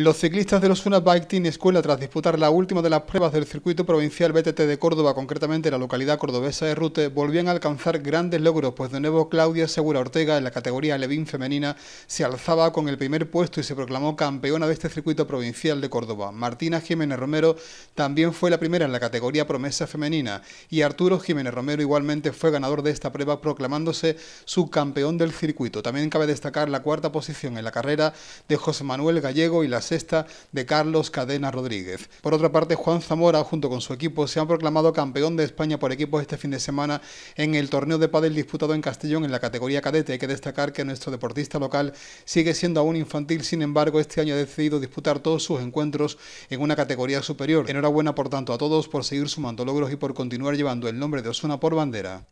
Los ciclistas de los Una Bike Team Escuela, tras disputar la última de las pruebas del circuito provincial BTT de Córdoba, concretamente en la localidad cordobesa de Rute, volvían a alcanzar grandes logros, pues de nuevo Claudia Segura Ortega, en la categoría Levín femenina, se alzaba con el primer puesto y se proclamó campeona de este circuito provincial de Córdoba. Martina Jiménez Romero también fue la primera en la categoría promesa femenina y Arturo Jiménez Romero igualmente fue ganador de esta prueba, proclamándose subcampeón del circuito. También cabe destacar la cuarta posición en la carrera de José Manuel Gallego y la sexta de Carlos Cadena Rodríguez. Por otra parte, Juan Zamora, junto con su equipo, se han proclamado campeón de España por equipos este fin de semana en el torneo de pádel disputado en Castellón en la categoría cadete. Hay que destacar que nuestro deportista local sigue siendo aún infantil, sin embargo, este año ha decidido disputar todos sus encuentros en una categoría superior. Enhorabuena, por tanto, a todos por seguir sumando logros y por continuar llevando el nombre de Osuna por bandera.